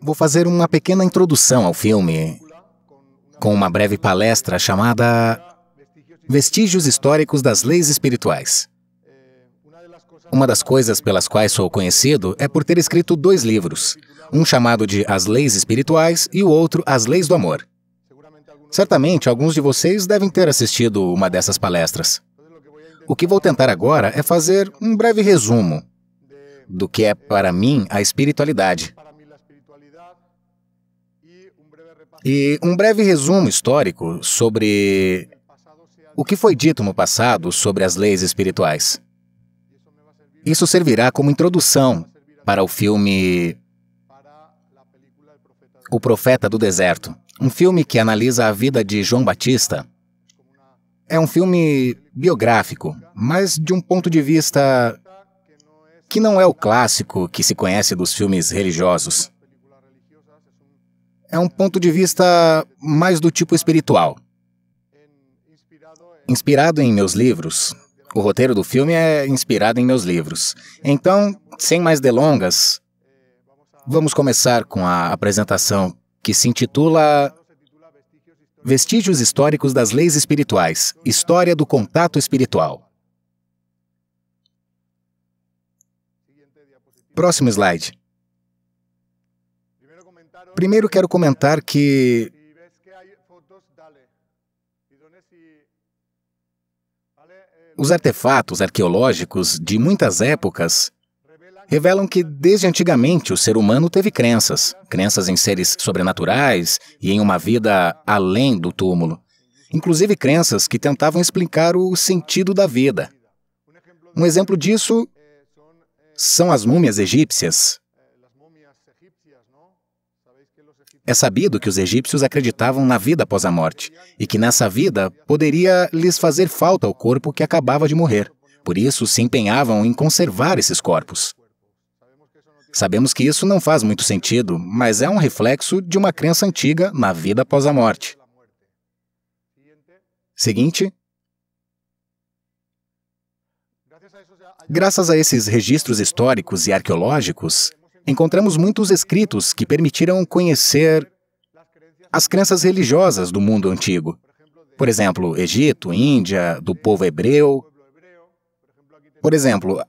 Vou fazer uma pequena introdução ao filme com uma breve palestra chamada Vestígios Históricos das Leis Espirituais. Uma das coisas pelas quais sou conhecido é por ter escrito dois livros, um chamado de As Leis Espirituais e o outro As Leis do Amor. Certamente alguns de vocês devem ter assistido uma dessas palestras. O que vou tentar agora é fazer um breve resumo do que é para mim a espiritualidade E um breve resumo histórico sobre o que foi dito no passado sobre as leis espirituais. Isso servirá como introdução para o filme O Profeta do Deserto, um filme que analisa a vida de João Batista. É um filme biográfico, mas de um ponto de vista que não é o clássico que se conhece dos filmes religiosos é um ponto de vista mais do tipo espiritual. Inspirado em meus livros, o roteiro do filme é inspirado em meus livros. Então, sem mais delongas, vamos começar com a apresentação que se intitula Vestígios Históricos das Leis Espirituais História do Contato Espiritual. Próximo slide. Primeiro quero comentar que os artefatos arqueológicos de muitas épocas revelam que desde antigamente o ser humano teve crenças, crenças em seres sobrenaturais e em uma vida além do túmulo, inclusive crenças que tentavam explicar o sentido da vida. Um exemplo disso são as múmias egípcias, É sabido que os egípcios acreditavam na vida após a morte e que nessa vida poderia lhes fazer falta o corpo que acabava de morrer. Por isso, se empenhavam em conservar esses corpos. Sabemos que isso não faz muito sentido, mas é um reflexo de uma crença antiga na vida após a morte. Seguinte. Graças a esses registros históricos e arqueológicos, encontramos muitos escritos que permitiram conhecer as crenças religiosas do mundo antigo. Por exemplo, Egito, Índia, do povo hebreu. Por exemplo,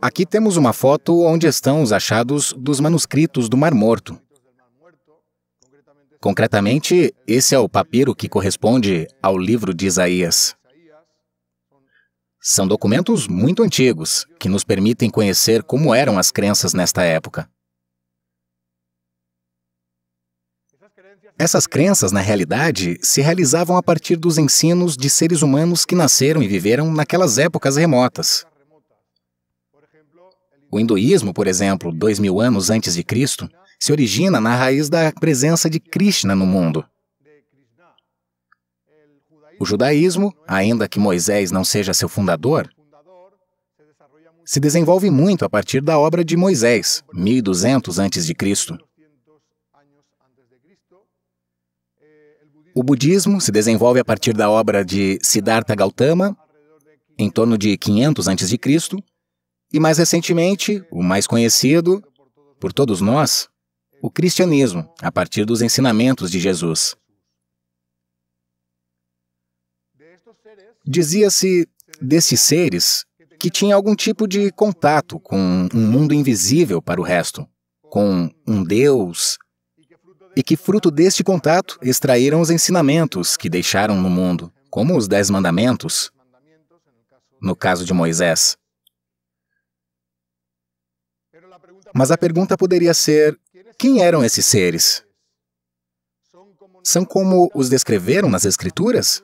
aqui temos uma foto onde estão os achados dos manuscritos do Mar Morto. Concretamente, esse é o papiro que corresponde ao livro de Isaías. São documentos muito antigos que nos permitem conhecer como eram as crenças nesta época. Essas crenças, na realidade, se realizavam a partir dos ensinos de seres humanos que nasceram e viveram naquelas épocas remotas. O hinduísmo, por exemplo, dois mil anos antes de Cristo, se origina na raiz da presença de Krishna no mundo. O judaísmo, ainda que Moisés não seja seu fundador, se desenvolve muito a partir da obra de Moisés, 1200 a.C. O budismo se desenvolve a partir da obra de Siddhartha Gautama, em torno de 500 a.C., e mais recentemente, o mais conhecido por todos nós, o cristianismo, a partir dos ensinamentos de Jesus. Dizia-se desses seres que tinha algum tipo de contato com um mundo invisível para o resto, com um Deus, e que fruto deste contato extraíram os ensinamentos que deixaram no mundo, como os Dez Mandamentos, no caso de Moisés. Mas a pergunta poderia ser: quem eram esses seres? São como os descreveram nas Escrituras?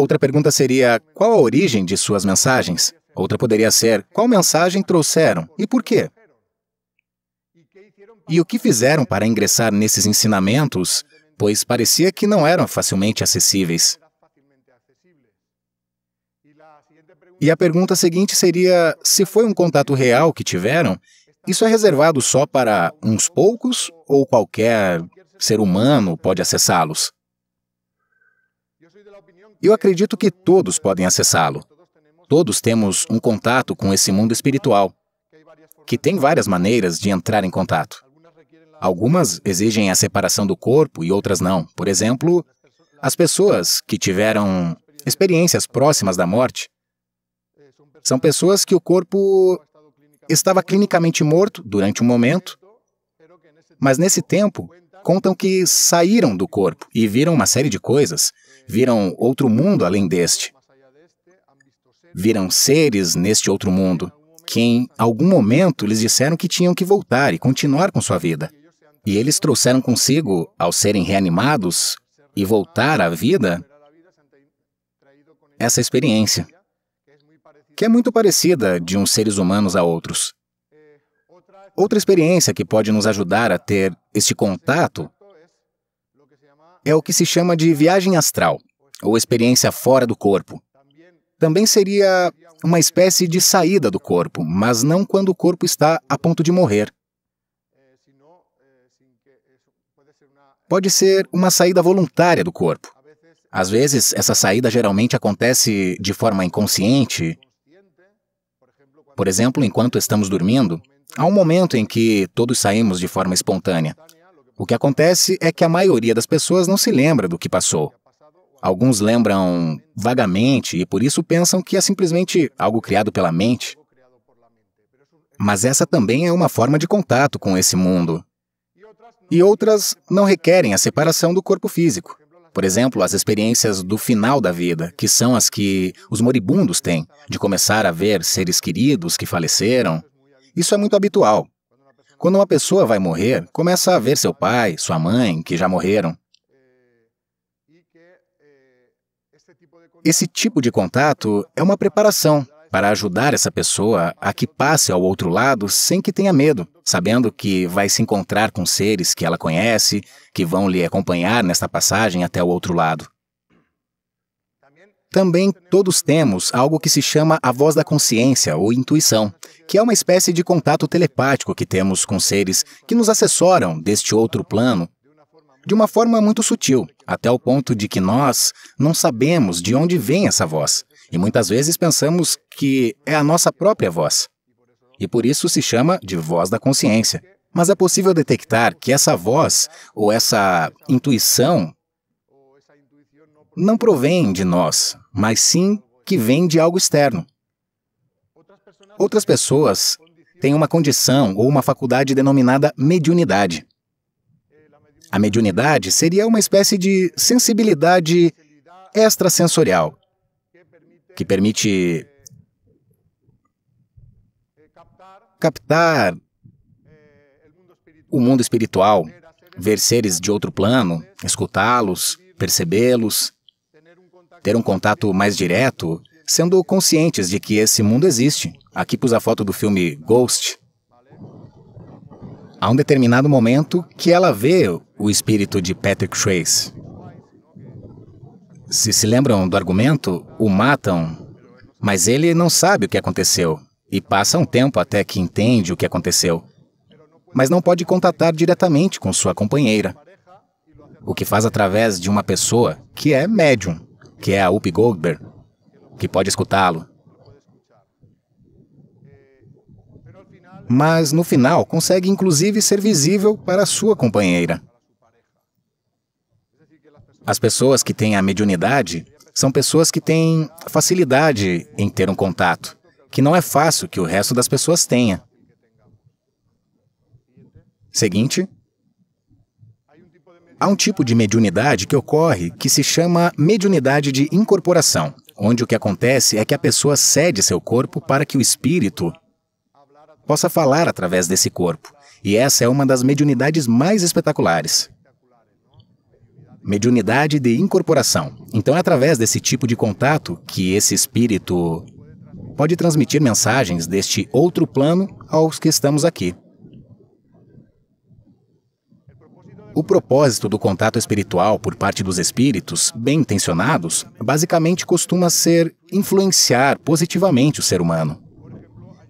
Outra pergunta seria: qual a origem de suas mensagens? Outra poderia ser: qual mensagem trouxeram e por quê? E o que fizeram para ingressar nesses ensinamentos, pois parecia que não eram facilmente acessíveis? E a pergunta seguinte seria: se foi um contato real que tiveram, isso é reservado só para uns poucos ou qualquer ser humano pode acessá-los? Eu acredito que todos podem acessá-lo. Todos temos um contato com esse mundo espiritual, que tem várias maneiras de entrar em contato. Algumas exigem a separação do corpo e outras não. Por exemplo, as pessoas que tiveram experiências próximas da morte são pessoas que o corpo estava clinicamente morto durante um momento, mas nesse tempo contam que saíram do corpo e viram uma série de coisas. Viram outro mundo além deste. Viram seres neste outro mundo, que em algum momento lhes disseram que tinham que voltar e continuar com sua vida. E eles trouxeram consigo, ao serem reanimados e voltar à vida, essa experiência, que é muito parecida de uns seres humanos a outros. Outra experiência que pode nos ajudar a ter este contato é o que se chama de viagem astral, ou experiência fora do corpo. Também seria uma espécie de saída do corpo, mas não quando o corpo está a ponto de morrer. Pode ser uma saída voluntária do corpo. Às vezes, essa saída geralmente acontece de forma inconsciente. Por exemplo, enquanto estamos dormindo, Há um momento em que todos saímos de forma espontânea. O que acontece é que a maioria das pessoas não se lembra do que passou. Alguns lembram vagamente e por isso pensam que é simplesmente algo criado pela mente. Mas essa também é uma forma de contato com esse mundo. E outras não requerem a separação do corpo físico. Por exemplo, as experiências do final da vida, que são as que os moribundos têm, de começar a ver seres queridos que faleceram, isso é muito habitual. Quando uma pessoa vai morrer, começa a ver seu pai, sua mãe, que já morreram. Esse tipo de contato é uma preparação para ajudar essa pessoa a que passe ao outro lado sem que tenha medo, sabendo que vai se encontrar com seres que ela conhece, que vão lhe acompanhar nesta passagem até o outro lado. Também todos temos algo que se chama a voz da consciência ou intuição, que é uma espécie de contato telepático que temos com seres que nos assessoram deste outro plano de uma forma muito sutil, até o ponto de que nós não sabemos de onde vem essa voz e muitas vezes pensamos que é a nossa própria voz. E por isso se chama de voz da consciência. Mas é possível detectar que essa voz ou essa intuição não provém de nós, mas sim que vem de algo externo. Outras pessoas têm uma condição ou uma faculdade denominada mediunidade. A mediunidade seria uma espécie de sensibilidade extrasensorial que permite captar o mundo espiritual, ver seres de outro plano, escutá-los, percebê-los, ter um contato mais direto, sendo conscientes de que esse mundo existe. Aqui pus a foto do filme Ghost. Há um determinado momento que ela vê o espírito de Patrick Trace. Se se lembram do argumento, o matam, mas ele não sabe o que aconteceu e passa um tempo até que entende o que aconteceu. Mas não pode contatar diretamente com sua companheira, o que faz através de uma pessoa que é médium que é a Up Goldberg, que pode escutá-lo. Mas no final consegue inclusive ser visível para sua companheira. As pessoas que têm a mediunidade são pessoas que têm facilidade em ter um contato, que não é fácil que o resto das pessoas tenha. Seguinte, Há um tipo de mediunidade que ocorre que se chama mediunidade de incorporação, onde o que acontece é que a pessoa cede seu corpo para que o espírito possa falar através desse corpo. E essa é uma das mediunidades mais espetaculares. Mediunidade de incorporação. Então é através desse tipo de contato que esse espírito pode transmitir mensagens deste outro plano aos que estamos aqui. O propósito do contato espiritual por parte dos espíritos bem intencionados basicamente costuma ser influenciar positivamente o ser humano.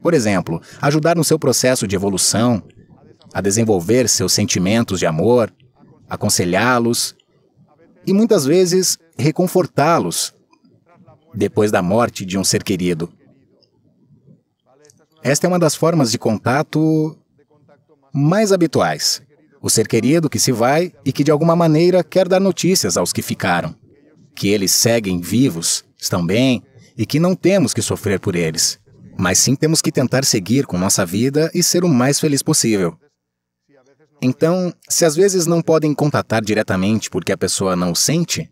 Por exemplo, ajudar no seu processo de evolução, a desenvolver seus sentimentos de amor, aconselhá-los e muitas vezes reconfortá-los depois da morte de um ser querido. Esta é uma das formas de contato mais habituais o ser querido que se vai e que de alguma maneira quer dar notícias aos que ficaram, que eles seguem vivos, estão bem e que não temos que sofrer por eles, mas sim temos que tentar seguir com nossa vida e ser o mais feliz possível. Então, se às vezes não podem contatar diretamente porque a pessoa não o sente,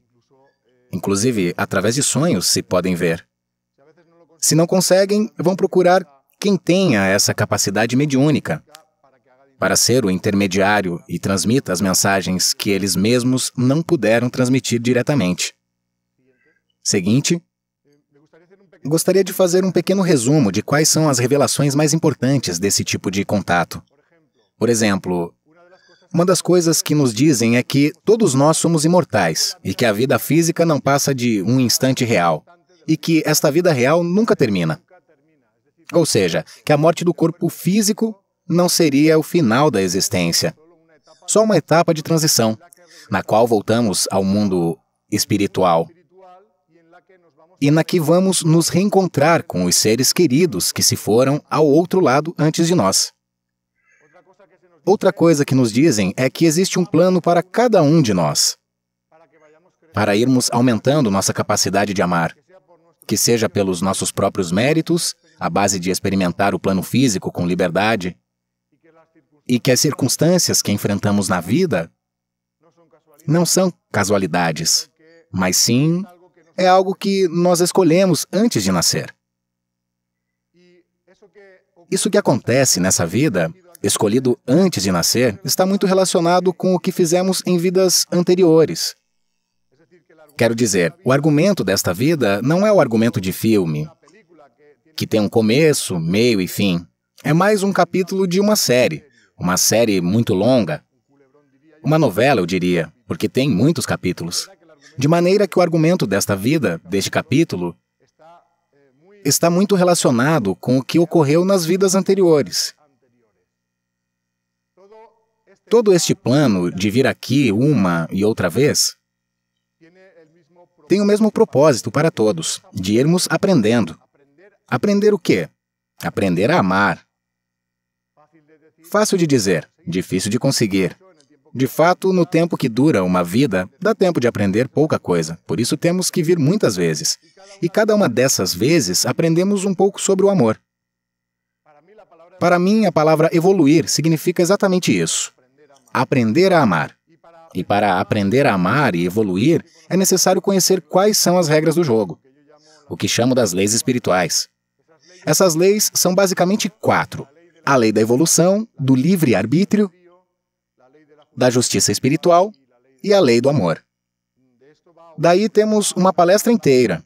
inclusive através de sonhos se podem ver. Se não conseguem, vão procurar quem tenha essa capacidade mediúnica para ser o intermediário e transmita as mensagens que eles mesmos não puderam transmitir diretamente. Seguinte, gostaria de fazer um pequeno resumo de quais são as revelações mais importantes desse tipo de contato. Por exemplo, uma das coisas que nos dizem é que todos nós somos imortais e que a vida física não passa de um instante real e que esta vida real nunca termina. Ou seja, que a morte do corpo físico não seria o final da existência, só uma etapa de transição, na qual voltamos ao mundo espiritual e na que vamos nos reencontrar com os seres queridos que se foram ao outro lado antes de nós. Outra coisa que nos dizem é que existe um plano para cada um de nós, para irmos aumentando nossa capacidade de amar, que seja pelos nossos próprios méritos, à base de experimentar o plano físico com liberdade, e que as circunstâncias que enfrentamos na vida não são casualidades, mas sim é algo que nós escolhemos antes de nascer. Isso que acontece nessa vida, escolhido antes de nascer, está muito relacionado com o que fizemos em vidas anteriores. Quero dizer, o argumento desta vida não é o argumento de filme, que tem um começo, meio e fim. É mais um capítulo de uma série. Uma série muito longa. Uma novela, eu diria, porque tem muitos capítulos. De maneira que o argumento desta vida, deste capítulo, está muito relacionado com o que ocorreu nas vidas anteriores. Todo este plano de vir aqui uma e outra vez tem o mesmo propósito para todos, de irmos aprendendo. Aprender o quê? Aprender a amar, Fácil de dizer, difícil de conseguir. De fato, no tempo que dura uma vida, dá tempo de aprender pouca coisa, por isso temos que vir muitas vezes. E cada uma dessas vezes aprendemos um pouco sobre o amor. Para mim, a palavra evoluir significa exatamente isso: aprender a amar. E para aprender a amar e evoluir, é necessário conhecer quais são as regras do jogo, o que chamo das leis espirituais. Essas leis são basicamente quatro, a lei da evolução, do livre-arbítrio, da justiça espiritual e a lei do amor. Daí temos uma palestra inteira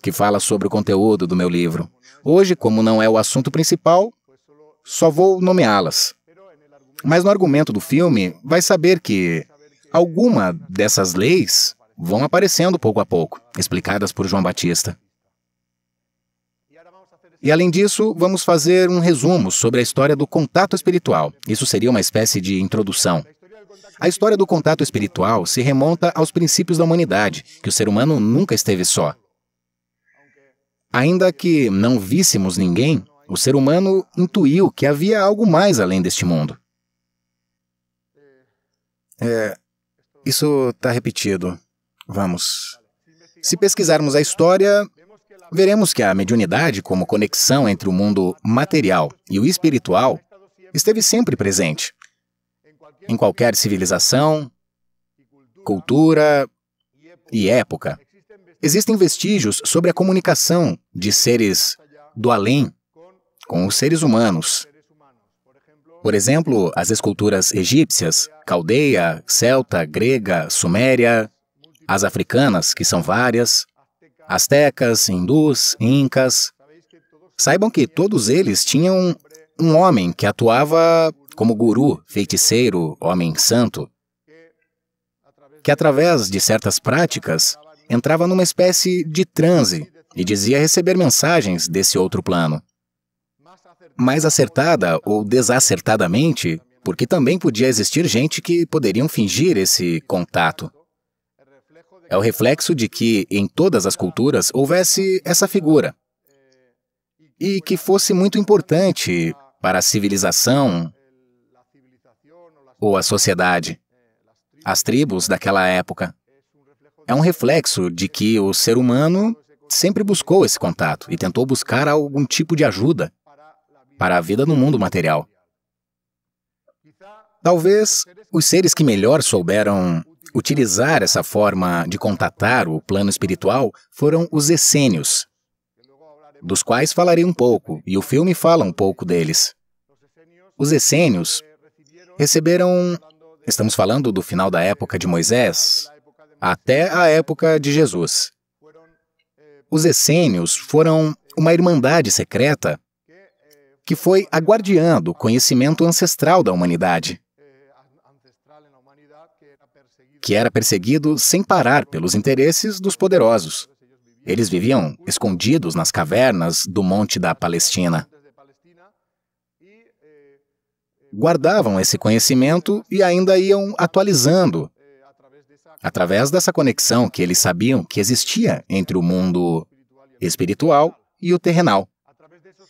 que fala sobre o conteúdo do meu livro. Hoje, como não é o assunto principal, só vou nomeá-las. Mas no argumento do filme, vai saber que alguma dessas leis vão aparecendo pouco a pouco, explicadas por João Batista. E além disso, vamos fazer um resumo sobre a história do contato espiritual. Isso seria uma espécie de introdução. A história do contato espiritual se remonta aos princípios da humanidade, que o ser humano nunca esteve só. Ainda que não víssemos ninguém, o ser humano intuiu que havia algo mais além deste mundo. É, isso está repetido. Vamos. Se pesquisarmos a história, veremos que a mediunidade, como conexão entre o mundo material e o espiritual, esteve sempre presente. Em qualquer civilização, cultura e época, existem vestígios sobre a comunicação de seres do além com os seres humanos. Por exemplo, as esculturas egípcias, caldeia, celta, grega, suméria, as africanas, que são várias, astecas, hindus, incas. Saibam que todos eles tinham um homem que atuava como guru, feiticeiro, homem santo, que através de certas práticas entrava numa espécie de transe e dizia receber mensagens desse outro plano. Mais acertada ou desacertadamente, porque também podia existir gente que poderiam fingir esse contato. É o reflexo de que, em todas as culturas, houvesse essa figura. E que fosse muito importante para a civilização ou a sociedade, as tribos daquela época. É um reflexo de que o ser humano sempre buscou esse contato e tentou buscar algum tipo de ajuda para a vida no mundo material. Talvez os seres que melhor souberam utilizar essa forma de contatar o plano espiritual foram os essênios, dos quais falarei um pouco, e o filme fala um pouco deles. Os essênios receberam, estamos falando do final da época de Moisés até a época de Jesus. Os essênios foram uma irmandade secreta que foi aguardeando o conhecimento ancestral da humanidade que era perseguido sem parar pelos interesses dos poderosos. Eles viviam escondidos nas cavernas do Monte da Palestina. Guardavam esse conhecimento e ainda iam atualizando através dessa conexão que eles sabiam que existia entre o mundo espiritual e o terrenal.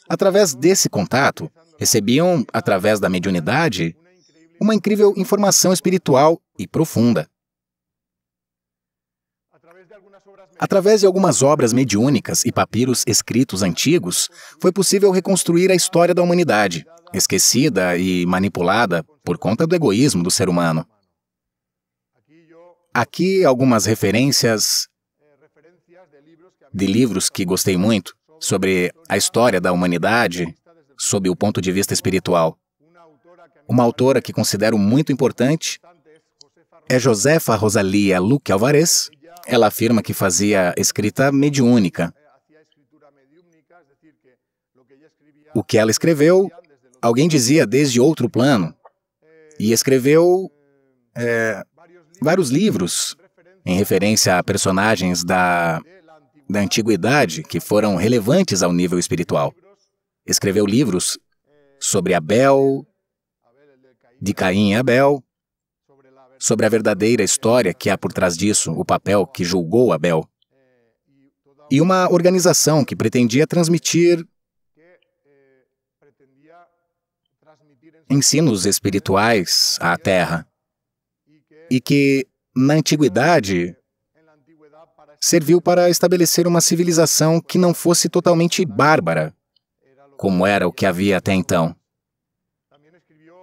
Através desse contato, recebiam, através da mediunidade, uma incrível informação espiritual e profunda. Através de algumas obras mediúnicas e papiros escritos antigos, foi possível reconstruir a história da humanidade, esquecida e manipulada por conta do egoísmo do ser humano. Aqui algumas referências de livros que gostei muito sobre a história da humanidade sob o ponto de vista espiritual. Uma autora que considero muito importante é Josefa Rosalia Luque Alvarez, ela afirma que fazia escrita mediúnica. O que ela escreveu, alguém dizia desde outro plano, e escreveu é, vários livros em referência a personagens da, da antiguidade que foram relevantes ao nível espiritual. Escreveu livros sobre Abel, de Caim e Abel, sobre a verdadeira história que há por trás disso, o papel que julgou Abel. E uma organização que pretendia transmitir ensinos espirituais à Terra e que, na antiguidade, serviu para estabelecer uma civilização que não fosse totalmente bárbara, como era o que havia até então.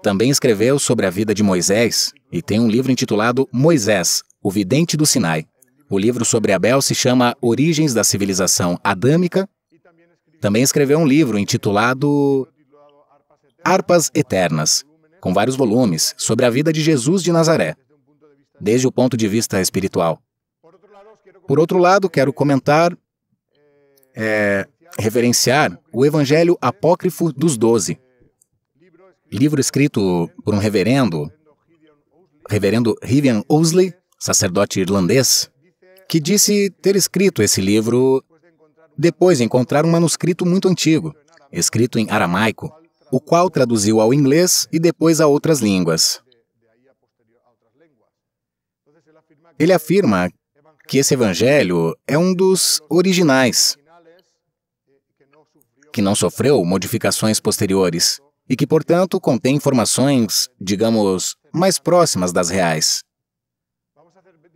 Também escreveu sobre a vida de Moisés e tem um livro intitulado Moisés, o Vidente do Sinai. O livro sobre Abel se chama Origens da Civilização Adâmica. Também escreveu um livro intitulado Arpas Eternas, com vários volumes, sobre a vida de Jesus de Nazaré, desde o ponto de vista espiritual. Por outro lado, quero comentar, é, eh, referenciar o Evangelho Apócrifo dos Doze, livro escrito por um reverendo, reverendo Rivian Owsley, sacerdote irlandês, que disse ter escrito esse livro depois de encontrar um manuscrito muito antigo, escrito em aramaico, o qual traduziu ao inglês e depois a outras línguas. Ele afirma que esse evangelho é um dos originais, que não sofreu modificações posteriores, e que, portanto, contém informações, digamos, mais próximas das reais.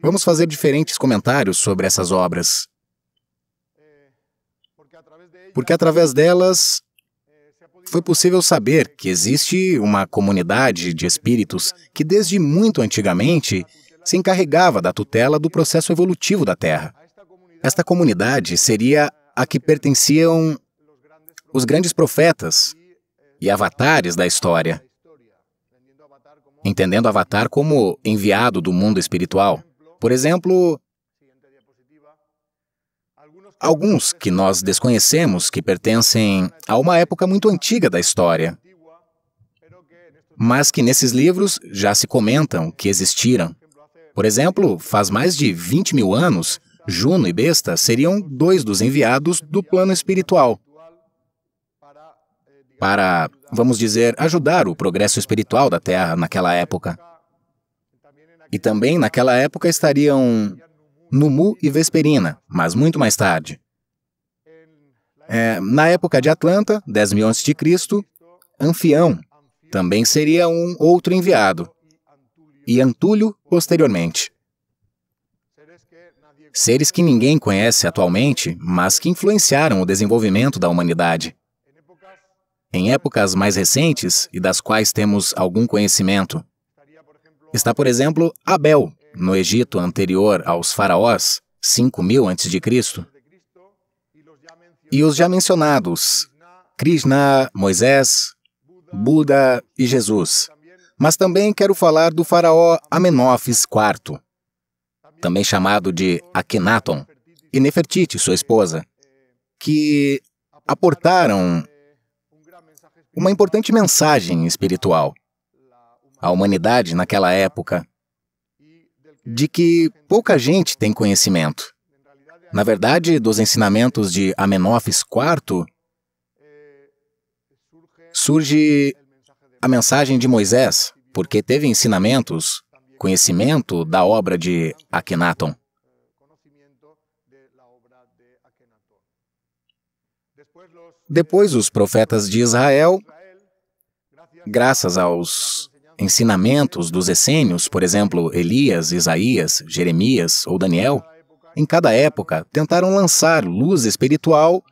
Vamos fazer diferentes comentários sobre essas obras. Porque através delas foi possível saber que existe uma comunidade de espíritos que, desde muito antigamente, se encarregava da tutela do processo evolutivo da Terra. Esta comunidade seria a que pertenciam os grandes profetas, e avatares da história, entendendo Avatar como enviado do mundo espiritual. Por exemplo, alguns que nós desconhecemos que pertencem a uma época muito antiga da história, mas que nesses livros já se comentam que existiram. Por exemplo, faz mais de 20 mil anos, Juno e Besta seriam dois dos enviados do plano espiritual para, vamos dizer, ajudar o progresso espiritual da Terra naquela época. E também naquela época estariam Numu e Vesperina, mas muito mais tarde. É, na época de Atlanta, 10 mil antes de Cristo, Anfião também seria um outro enviado, e Antúlio posteriormente. Seres que ninguém conhece atualmente, mas que influenciaram o desenvolvimento da humanidade em épocas mais recentes e das quais temos algum conhecimento. Está, por exemplo, Abel, no Egito anterior aos faraós, 5000 a.C., e os já mencionados Krishna, Moisés, Buda e Jesus. Mas também quero falar do faraó Amenófis IV, também chamado de Akhenaton, e Nefertiti, sua esposa, que aportaram uma importante mensagem espiritual à humanidade naquela época de que pouca gente tem conhecimento. Na verdade, dos ensinamentos de Amenófis IV, surge a mensagem de Moisés, porque teve ensinamentos, conhecimento da obra de Akhenaton. Depois, os profetas de Israel, graças aos ensinamentos dos essênios, por exemplo, Elias, Isaías, Jeremias ou Daniel, em cada época tentaram lançar luz espiritual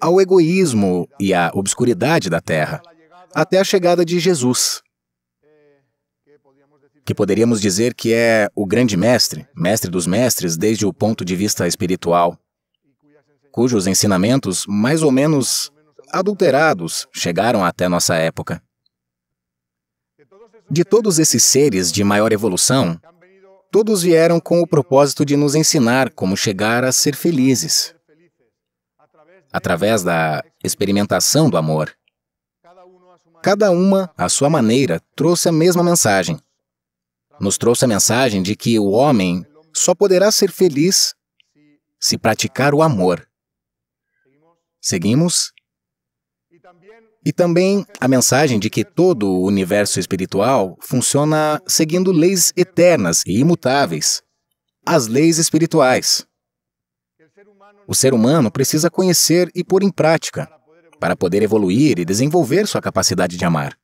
ao egoísmo e à obscuridade da terra, até a chegada de Jesus, que poderíamos dizer que é o grande mestre, mestre dos mestres desde o ponto de vista espiritual cujos ensinamentos, mais ou menos adulterados, chegaram até nossa época. De todos esses seres de maior evolução, todos vieram com o propósito de nos ensinar como chegar a ser felizes através da experimentação do amor. Cada uma, à sua maneira, trouxe a mesma mensagem. Nos trouxe a mensagem de que o homem só poderá ser feliz se praticar o amor. Seguimos? E também a mensagem de que todo o universo espiritual funciona seguindo leis eternas e imutáveis as leis espirituais. O ser humano precisa conhecer e pôr em prática para poder evoluir e desenvolver sua capacidade de amar.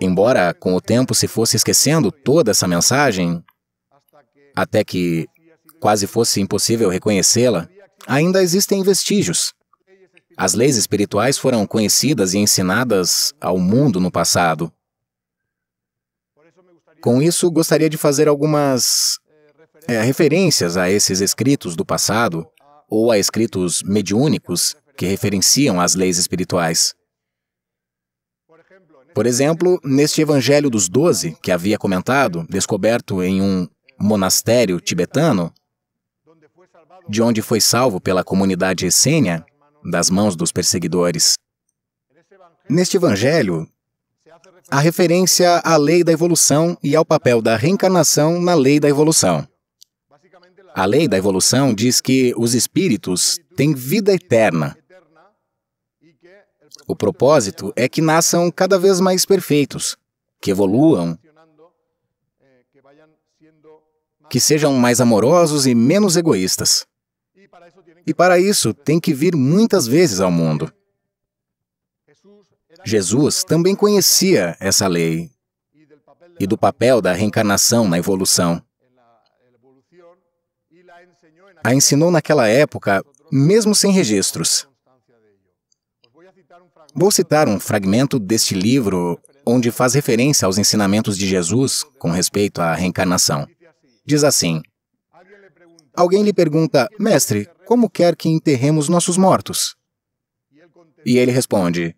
Embora com o tempo se fosse esquecendo toda essa mensagem, até que quase fosse impossível reconhecê-la, ainda existem vestígios. As leis espirituais foram conhecidas e ensinadas ao mundo no passado. Com isso, gostaria de fazer algumas é, referências a esses escritos do passado ou a escritos mediúnicos que referenciam as leis espirituais. Por exemplo, neste Evangelho dos Doze, que havia comentado, descoberto em um monastério tibetano, de onde foi salvo pela comunidade essênia das mãos dos perseguidores. Neste evangelho, há referência à lei da evolução e ao papel da reencarnação na lei da evolução. A lei da evolução diz que os espíritos têm vida eterna. O propósito é que nasçam cada vez mais perfeitos, que evoluam, que sejam mais amorosos e menos egoístas. E para isso, tem que vir muitas vezes ao mundo. Jesus também conhecia essa lei e do papel da reencarnação na evolução. A ensinou naquela época, mesmo sem registros. Vou citar um fragmento deste livro onde faz referência aos ensinamentos de Jesus com respeito à reencarnação. Diz assim: Alguém lhe pergunta, Mestre, como quer que enterremos nossos mortos? E ele responde: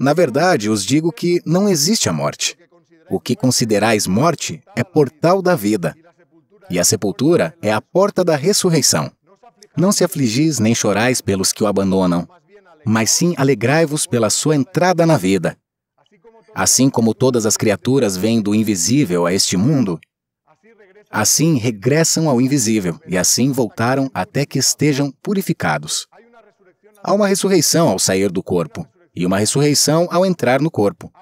Na verdade, os digo que não existe a morte. O que considerais morte é portal da vida, e a sepultura é a porta da ressurreição. Não se afligis nem chorais pelos que o abandonam, mas sim alegrai-vos pela sua entrada na vida. Assim como todas as criaturas vêm do invisível a este mundo, Assim regressam ao invisível, e assim voltaram até que estejam purificados. Há uma ressurreição ao sair do corpo, e uma ressurreição ao entrar no corpo.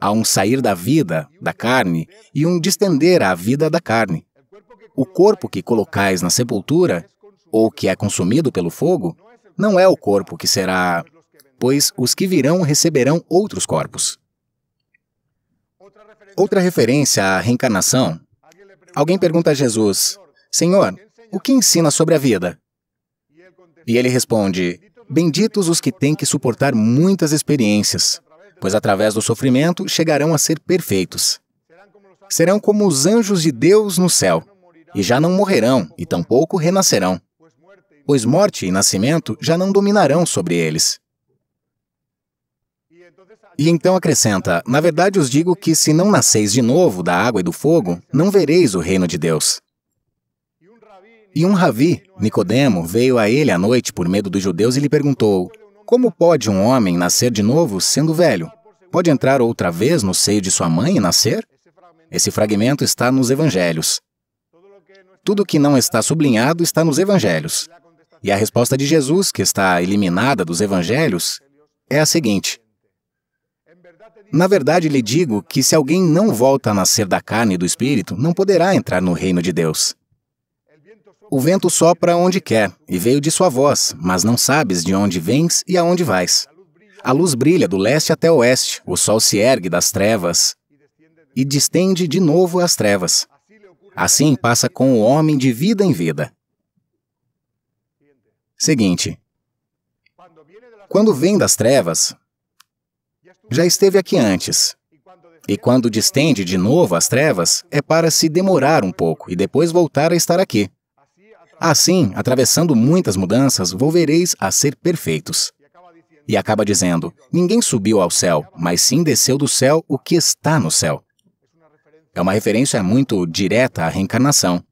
Há um sair da vida, da carne, e um distender à vida da carne. O corpo que colocais na sepultura, ou que é consumido pelo fogo, não é o corpo que será, pois os que virão receberão outros corpos. Outra referência à reencarnação Alguém pergunta a Jesus: Senhor, o que ensina sobre a vida? E ele responde: Benditos os que têm que suportar muitas experiências, pois através do sofrimento chegarão a ser perfeitos. Serão como os anjos de Deus no céu, e já não morrerão, e tampouco renascerão. Pois morte e nascimento já não dominarão sobre eles, e então acrescenta: Na verdade os digo que se não nasceis de novo da água e do fogo, não vereis o reino de Deus. E um ravi, Nicodemo, veio a ele à noite por medo dos judeus e lhe perguntou: Como pode um homem nascer de novo sendo velho? Pode entrar outra vez no seio de sua mãe e nascer? Esse fragmento está nos evangelhos. Tudo que não está sublinhado está nos evangelhos. E a resposta de Jesus, que está eliminada dos evangelhos, é a seguinte: na verdade, lhe digo que se alguém não volta a nascer da carne e do espírito, não poderá entrar no reino de Deus. O vento sopra onde quer, e veio de sua voz, mas não sabes de onde vens e aonde vais. A luz brilha do leste até o oeste, o sol se ergue das trevas e distende de novo as trevas. Assim passa com o homem de vida em vida. Seguinte: quando vem das trevas, já esteve aqui antes. E quando distende de novo as trevas, é para se demorar um pouco e depois voltar a estar aqui. Assim, atravessando muitas mudanças, volvereis a ser perfeitos. E acaba dizendo: Ninguém subiu ao céu, mas sim desceu do céu o que está no céu. É uma referência muito direta à reencarnação.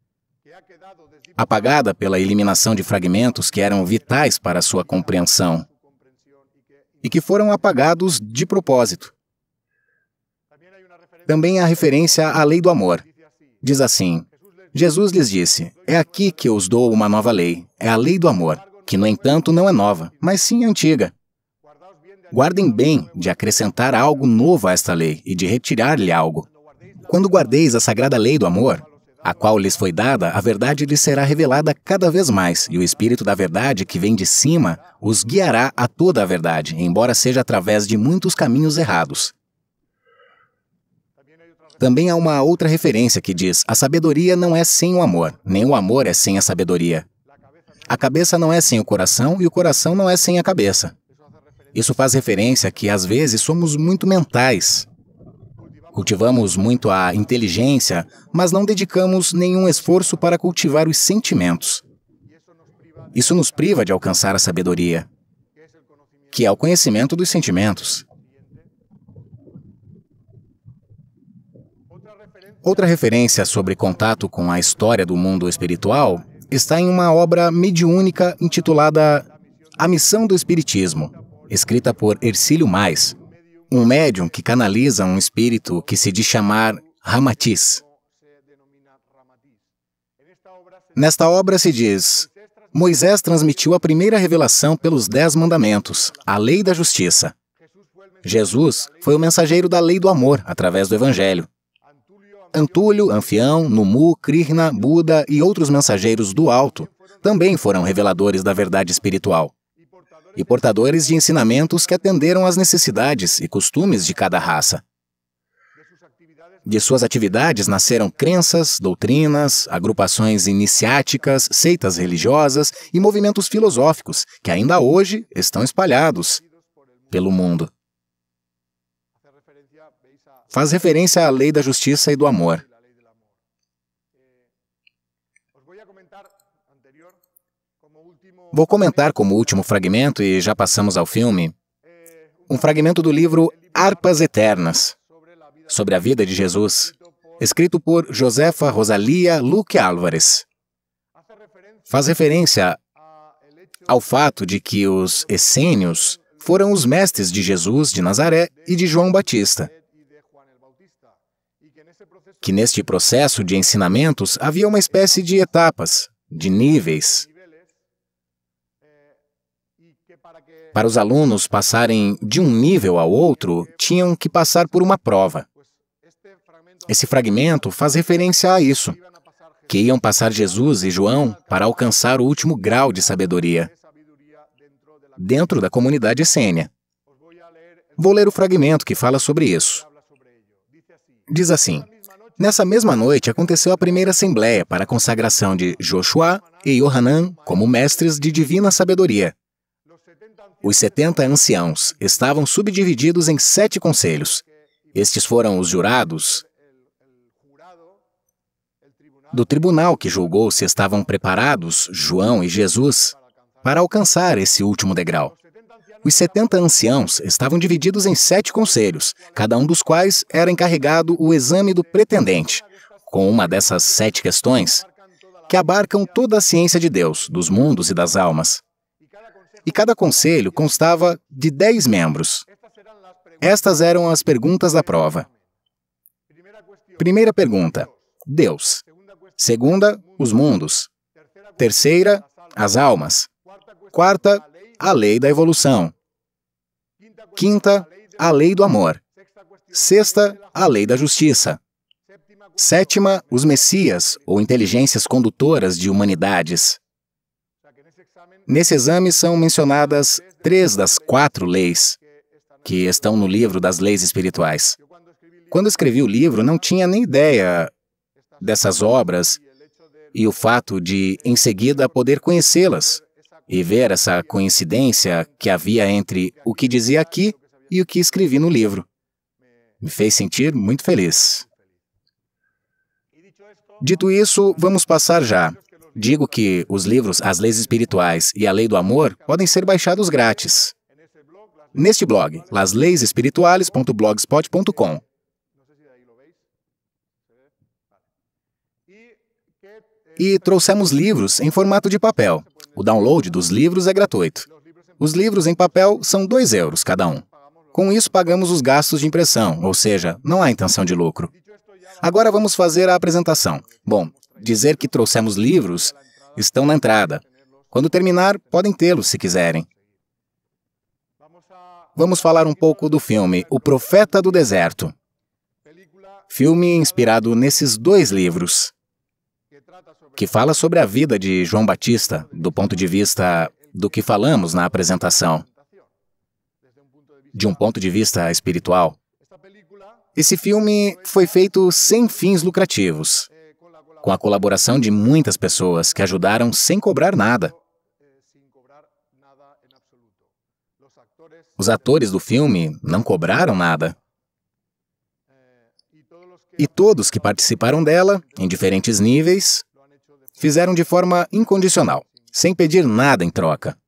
Apagada pela eliminação de fragmentos que eram vitais para sua compreensão e que foram apagados de propósito. Também há referência à lei do amor. Diz assim: Jesus lhes disse: É aqui que eu os dou uma nova lei, é a lei do amor, que no entanto não é nova, mas sim antiga. Guardem bem de acrescentar algo novo a esta lei e de retirar-lhe algo. Quando guardeis a sagrada lei do amor, a qual lhes foi dada, a verdade lhes será revelada cada vez mais, e o Espírito da Verdade, que vem de cima, os guiará a toda a verdade, embora seja através de muitos caminhos errados. Também há uma outra referência que diz: a sabedoria não é sem o amor, nem o amor é sem a sabedoria. A cabeça não é sem o coração e o coração não é sem a cabeça. Isso faz referência que às vezes somos muito mentais Cultivamos muito a inteligência, mas não dedicamos nenhum esforço para cultivar os sentimentos. Isso nos priva de alcançar a sabedoria, que é o conhecimento dos sentimentos. Outra referência sobre contato com a história do mundo espiritual está em uma obra mediúnica intitulada A Missão do Espiritismo, escrita por Ercílio Mais, um médium que canaliza um espírito que se diz chamar Ramatiz. Nesta obra se diz: Moisés transmitiu a primeira revelação pelos Dez Mandamentos, a lei da justiça. Jesus foi o mensageiro da lei do amor através do Evangelho. Antúlio, Anfião, Numu, Krishna, Buda e outros mensageiros do alto também foram reveladores da verdade espiritual e portadores de ensinamentos que atenderam às necessidades e costumes de cada raça. De suas atividades nasceram crenças, doutrinas, agrupações iniciáticas, seitas religiosas e movimentos filosóficos que ainda hoje estão espalhados pelo mundo. Faz referência à lei da justiça e do amor. Vou comentar como último fragmento, e já passamos ao filme, um fragmento do livro Arpas Eternas, sobre a vida de Jesus, escrito por Josefa Rosalia Luque Álvares. Faz referência ao fato de que os essênios foram os mestres de Jesus de Nazaré e de João Batista, que neste processo de ensinamentos havia uma espécie de etapas, de níveis, Para os alunos passarem de um nível ao outro, tinham que passar por uma prova. Esse fragmento faz referência a isso, que iam passar Jesus e João para alcançar o último grau de sabedoria dentro da comunidade essênia. Vou ler o fragmento que fala sobre isso. Diz assim: Nessa mesma noite aconteceu a primeira assembleia para a consagração de Joshua e Yohanan como mestres de divina sabedoria. Os 70 anciãos estavam subdivididos em sete conselhos. Estes foram os jurados do tribunal que julgou se estavam preparados João e Jesus para alcançar esse último degrau. Os 70 anciãos estavam divididos em sete conselhos, cada um dos quais era encarregado o exame do pretendente, com uma dessas sete questões, que abarcam toda a ciência de Deus, dos mundos e das almas e cada conselho constava de 10 membros. Estas eram as perguntas da prova. Primeira pergunta: Deus. Segunda, os mundos. Terceira, as almas. Quarta, a lei da evolução. Quinta, a lei do amor. Sexta, a lei da justiça. Sétima, os messias, ou inteligências condutoras de humanidades. Nesse exame são mencionadas três das quatro leis que estão no livro das leis espirituais. Quando escrevi o livro, não tinha nem ideia dessas obras e o fato de, em seguida, poder conhecê-las e ver essa coincidência que havia entre o que dizia aqui e o que escrevi no livro. Me fez sentir muito feliz. Dito isso, vamos passar já Digo que os livros As Leis Espirituais e A Lei do Amor podem ser baixados grátis. Neste blog, lasleisespirituales.blogspot.com. E trouxemos livros em formato de papel. O download dos livros é gratuito. Os livros em papel são 2 euros cada um. Com isso, pagamos os gastos de impressão, ou seja, não há intenção de lucro. Agora vamos fazer a apresentação. Bom, dizer que trouxemos livros estão na entrada. Quando terminar, podem tê-los se quiserem. Vamos falar um pouco do filme O Profeta do Deserto. Filme inspirado nesses dois livros, que fala sobre a vida de João Batista, do ponto de vista do que falamos na apresentação, de um ponto de vista espiritual. Esse filme foi feito sem fins lucrativos com a colaboração de muitas pessoas que ajudaram sem cobrar nada. Os atores do filme não cobraram nada. E todos que participaram dela, em diferentes níveis, fizeram de forma incondicional, sem pedir nada em troca.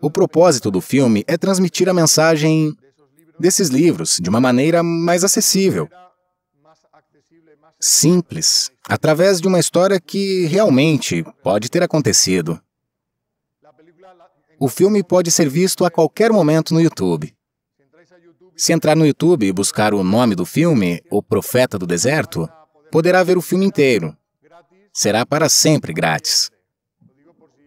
O propósito do filme é transmitir a mensagem desses livros de uma maneira mais acessível, simples, através de uma história que realmente pode ter acontecido. O filme pode ser visto a qualquer momento no YouTube. Se entrar no YouTube e buscar o nome do filme, O Profeta do Deserto, poderá ver o filme inteiro. Será para sempre grátis.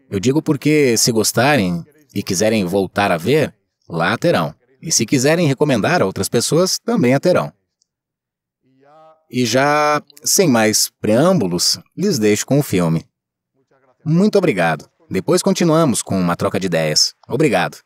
Eu digo porque, se gostarem e quiserem voltar a ver, lá terão. E se quiserem recomendar a outras pessoas, também a terão. E já, sem mais preâmbulos, lhes deixo com o filme. Muito obrigado. Depois continuamos com uma troca de ideias. Obrigado.